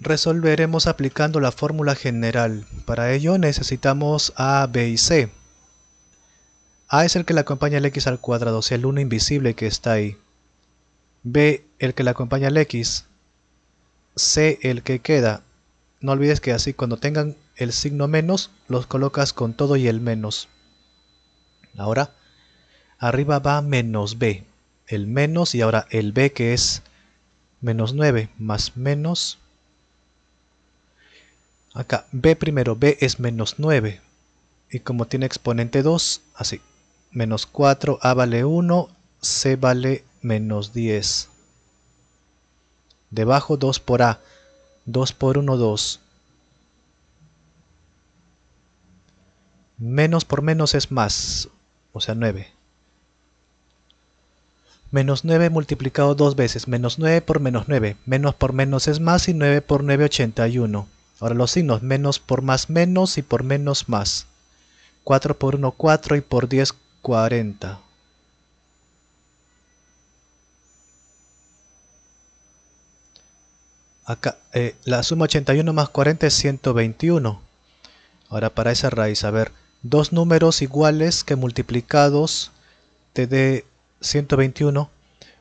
resolveremos aplicando la fórmula general. Para ello necesitamos A, B y C. A es el que le acompaña el x al cuadrado, o sea el 1 invisible que está ahí. B el que le acompaña al x. C el que queda. No olvides que así cuando tengan el signo menos, los colocas con todo y el menos. Ahora, arriba va menos B. El menos y ahora el B que es menos 9 más menos Acá, b primero, b es menos 9. Y como tiene exponente 2, así. Menos 4, a vale 1, c vale menos 10. Debajo 2 por a. 2 por 1, 2. Menos por menos es más, o sea 9. Menos 9 multiplicado dos veces, menos 9 por menos 9. Menos por menos es más y 9 por 9, 81. Ahora los signos, menos por más menos y por menos más. 4 por 1, 4 y por 10, 40. Acá, eh, la suma 81 más 40 es 121. Ahora para esa raíz, a ver, dos números iguales que multiplicados te dé 121.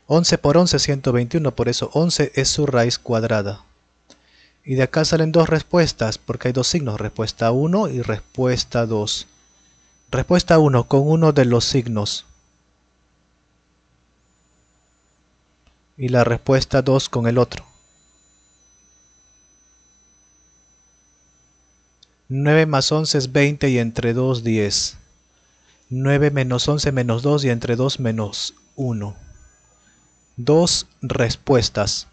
11 por 11 es 121, por eso 11 es su raíz cuadrada. Y de acá salen dos respuestas, porque hay dos signos, respuesta 1 y respuesta 2. Respuesta 1 con uno de los signos. Y la respuesta 2 con el otro. 9 más 11 es 20 y entre 2 10. 9 menos 11 menos 2 y entre 2 menos 1. Dos respuestas.